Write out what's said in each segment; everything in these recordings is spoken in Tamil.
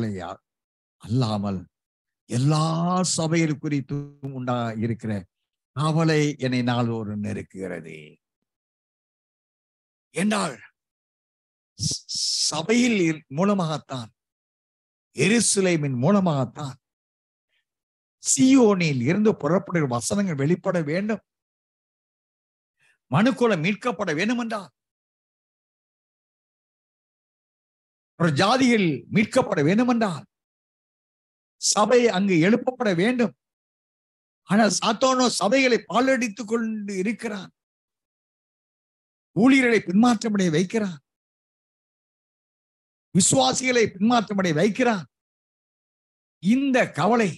அல்லாமல் எல்லா சபையில் குறித்தும் உண்டா இருக்கிற காவலை என்னை நாள் ஒரு நெருக்குகிறது என்றால் சபையில் மூலமாகத்தான் எருசலேமின் மூலமாகத்தான் சியோனில் இருந்து புறப்படுகிற வசனங்கள் வெளிப்பட வேண்டும் மனுக்குளம் மீட்கப்பட வேண்டும் என்றால் ஒரு ஜாதியில் மீட்கப்பட வேண்டும் என்றால் சபை அங்கு எழுப்பப்பட வேண்டும் ஆனால் சாத்தானோ சபைகளை பாலடித்துக் கொண்டு இருக்கிறான் ஊழியர்களை பின்மாற்றமடைய வைக்கிறான் விசுவாசிகளை பின்மாற்றமடைய வைக்கிறான் இந்த கவலை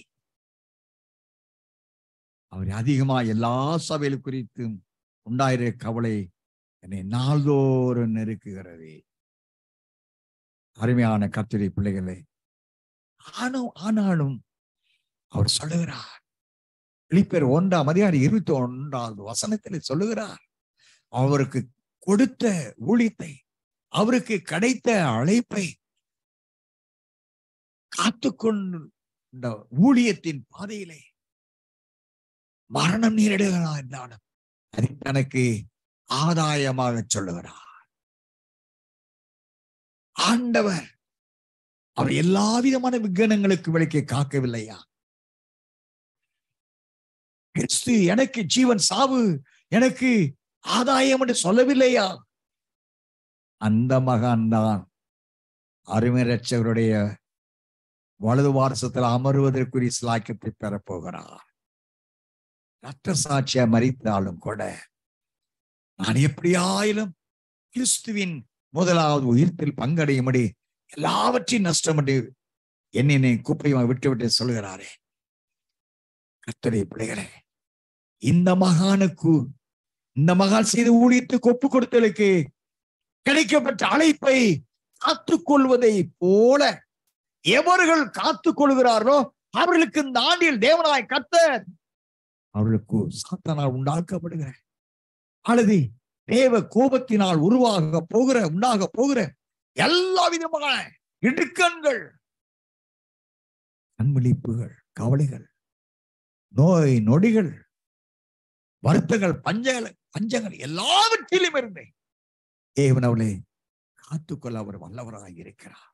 அவர் அதிகமா எல்லா சபைகள் குறித்தும் உண்டாயிர கவலை என்னை நாள்தோறும் நெருக்குகிறதே அருமையான கத்திரி பிள்ளைகளை ஆனும் ஆனாலும் அவர் சொல்லுகிறார் இழிப்பேர் ஒன்றாம் அதிகாரி இருபத்தி ஒன்றாவது வசனத்தில் சொல்லுகிறார் அவருக்கு கொடுத்த ஊழியத்தை அவருக்கு கிடைத்த அழைப்பை காத்து கொண்ட ஊழியத்தின் பாதையிலே மரணம் நேரிடுகிறா என்றாலும் அது தனக்கு ஆதாயமாக சொல்லுகிறார் ஆண்டவர் அவர் எல்லா விதமான விக்னங்களுக்கு விளக்கை காக்கவில்லையா கிறிஸ்து எனக்கு ஜீவன் சாவு எனக்கு ஆதாயம் என்று சொல்லவில்லையா அந்த மகான்தான் அருமை ரச்சகருடைய வலது வாரசத்தில் அமருவதற்குரிய சிலாக்கியத்தை பெறப்போகிறார் ரத்த சாட்சியா மறித்தாலும் கூட நான் எப்படியாயிலும் கிறிஸ்துவின் முதலாவது உயிர்த்தில் பங்கடையும்படி எல்லாவற்றையும் நஷ்டமடி என்னை குப்பையுமா விட்டுவிட்டு சொல்கிறாரே கத்தரை பிள்ளைகளே இந்த மகானுக்கு இந்த மகான் செய்து ஊழியத்துக்கு ஒப்பு கொடுத்தலுக்கு கிடைக்கப்பட்ட அழைப்பை காத்துக்கொள்வதை போல எவர்கள் காத்துக் கொள்கிறாரோ அவர்களுக்கு இந்த ஆண்டில் தேவனாய் கத்த அவர்களுக்கு சாத்தனால் உண்டாக்கப்படுகிறேன் அழுதி தேவ கோபத்தினால் உருவாக போகிற உண்டாக போகிற எல்லா விதமான இடுக்கண்கள் கண்விழிப்புகள் கவலைகள் நோய் நொடிகள் வருத்தங்கள் பஞ்சங்கள் பஞ்சங்கள் எல்லாவற்றிலும் இருந்தேன் தேவன் அவளை காத்துக்கொள்ள அவர் வல்லவராக இருக்கிறார்